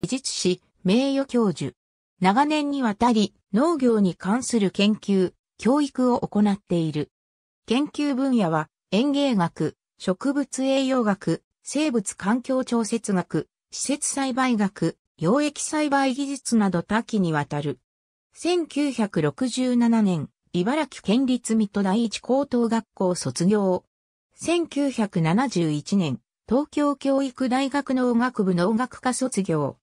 技術士、名誉教授。長年にわたり農業に関する研究、教育を行っている。研究分野は園芸学、植物栄養学、生物環境調節学、施設栽培学、溶液栽培技術など多岐にわたる。1967年、茨城県立水戸第一高等学校卒業。1971年、東京教育大学農学部農学科卒業。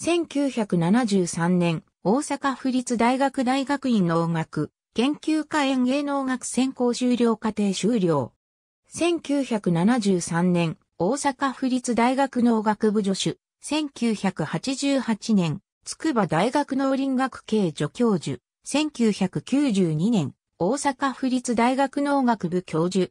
1973年、大阪府立大学大学院農学、研究科園芸農学専攻修了課程修了。1973年、大阪府立大学農学部助手。1988年、筑波大学農林学系助教授。1992年、大阪府立大学農学部教授。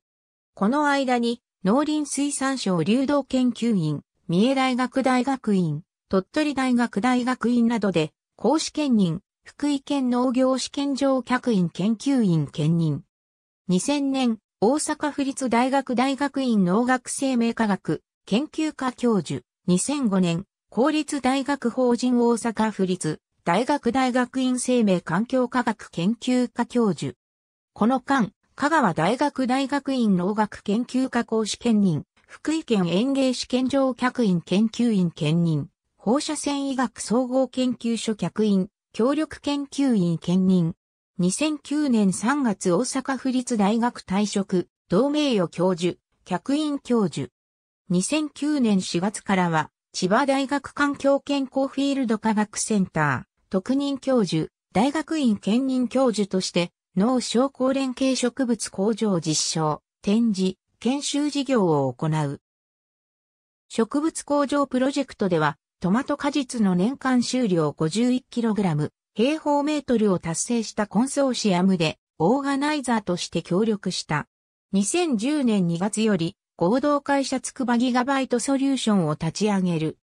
この間に、農林水産省流動研究院、三重大学大学院、鳥取大学大学院などで、講師兼任、福井県農業試験場客員研究員兼任。2000年、大阪府立大学大学院農学生命科学研究科教授。2005年、公立大学法人大阪府立大学大学院生命環境科学研究科教授。この間、香川大学大学院農学研究科講師兼任、福井県園芸試験場客員研究員兼任。放射線医学総合研究所客員、協力研究員兼任。2009年3月大阪府立大学退職、同名誉教授、客員教授。2009年4月からは、千葉大学環境健康フィールド科学センター、特任教授、大学院兼任教授として、脳症候連携植物工場実証、展示、研修事業を行う。植物工場プロジェクトでは、トマト果実の年間収量 51kg 平方メートルを達成したコンソーシアムでオーガナイザーとして協力した。2010年2月より合同会社つくばギガバイトソリューションを立ち上げる。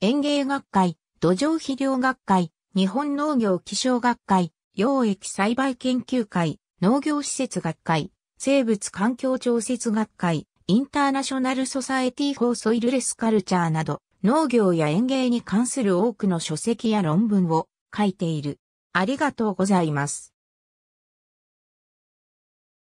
園芸学会、土壌肥料学会、日本農業気象学会、溶液栽培研究会、農業施設学会、生物環境調節学会、インターナショナルソサエティフォーソイルレスカルチャーなど、農業や園芸に関する多くの書籍や論文を書いている。ありがとうございます。